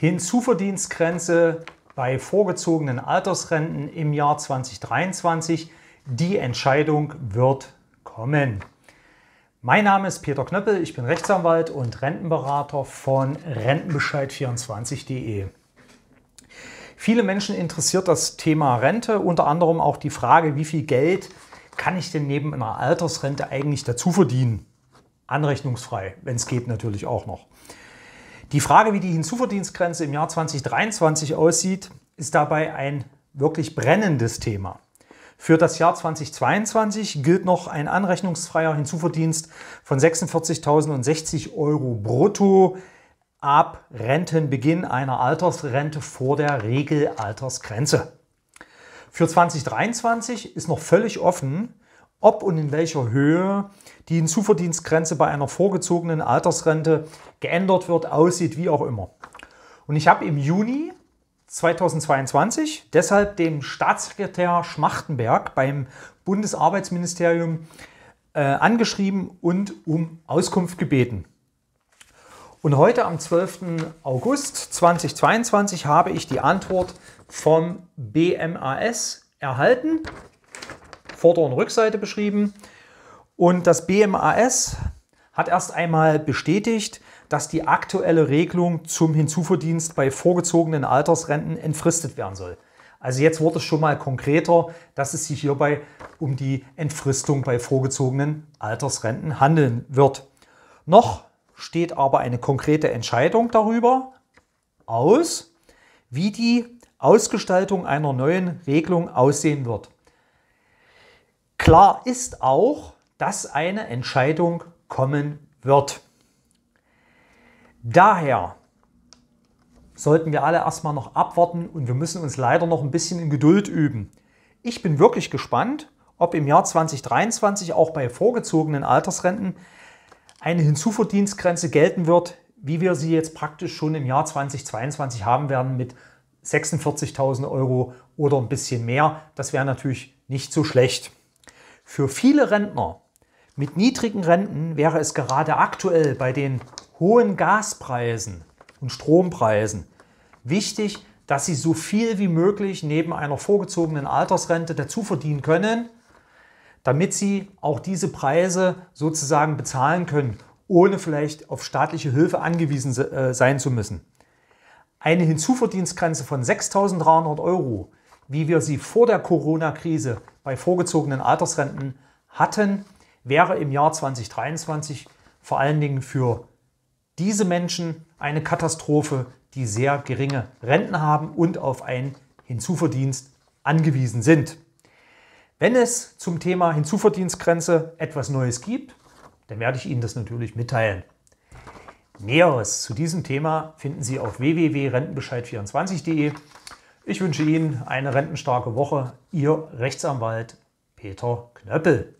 Hinzuverdienstgrenze bei vorgezogenen Altersrenten im Jahr 2023. Die Entscheidung wird kommen. Mein Name ist Peter Knöppel, ich bin Rechtsanwalt und Rentenberater von Rentenbescheid24.de. Viele Menschen interessiert das Thema Rente, unter anderem auch die Frage, wie viel Geld kann ich denn neben einer Altersrente eigentlich dazu verdienen? Anrechnungsfrei, wenn es geht natürlich auch noch. Die Frage, wie die Hinzuverdienstgrenze im Jahr 2023 aussieht, ist dabei ein wirklich brennendes Thema. Für das Jahr 2022 gilt noch ein anrechnungsfreier Hinzuverdienst von 46.060 Euro brutto ab Rentenbeginn einer Altersrente vor der Regelaltersgrenze. Für 2023 ist noch völlig offen, ob und in welcher Höhe die Hinzuverdienstgrenze bei einer vorgezogenen Altersrente geändert wird, aussieht, wie auch immer. Und ich habe im Juni 2022 deshalb dem Staatssekretär Schmachtenberg beim Bundesarbeitsministerium äh, angeschrieben und um Auskunft gebeten. Und heute am 12. August 2022 habe ich die Antwort vom BMAS erhalten. Vorder- und Rückseite beschrieben. Und das BMAS hat erst einmal bestätigt, dass die aktuelle Regelung zum Hinzuverdienst bei vorgezogenen Altersrenten entfristet werden soll. Also jetzt wurde es schon mal konkreter, dass es sich hierbei um die Entfristung bei vorgezogenen Altersrenten handeln wird. Noch steht aber eine konkrete Entscheidung darüber aus, wie die Ausgestaltung einer neuen Regelung aussehen wird. Klar ist auch, dass eine Entscheidung kommen wird. Daher sollten wir alle erstmal noch abwarten und wir müssen uns leider noch ein bisschen in Geduld üben. Ich bin wirklich gespannt, ob im Jahr 2023 auch bei vorgezogenen Altersrenten eine Hinzuverdienstgrenze gelten wird, wie wir sie jetzt praktisch schon im Jahr 2022 haben werden mit 46.000 Euro oder ein bisschen mehr. Das wäre natürlich nicht so schlecht. Für viele Rentner mit niedrigen Renten wäre es gerade aktuell bei den hohen Gaspreisen und Strompreisen wichtig, dass sie so viel wie möglich neben einer vorgezogenen Altersrente dazu verdienen können, damit sie auch diese Preise sozusagen bezahlen können, ohne vielleicht auf staatliche Hilfe angewiesen äh, sein zu müssen. Eine Hinzuverdienstgrenze von 6.300 Euro wie wir sie vor der Corona-Krise bei vorgezogenen Altersrenten hatten, wäre im Jahr 2023 vor allen Dingen für diese Menschen eine Katastrophe, die sehr geringe Renten haben und auf einen Hinzuverdienst angewiesen sind. Wenn es zum Thema Hinzuverdienstgrenze etwas Neues gibt, dann werde ich Ihnen das natürlich mitteilen. Näheres zu diesem Thema finden Sie auf www.rentenbescheid24.de ich wünsche Ihnen eine rentenstarke Woche. Ihr Rechtsanwalt Peter Knöppel.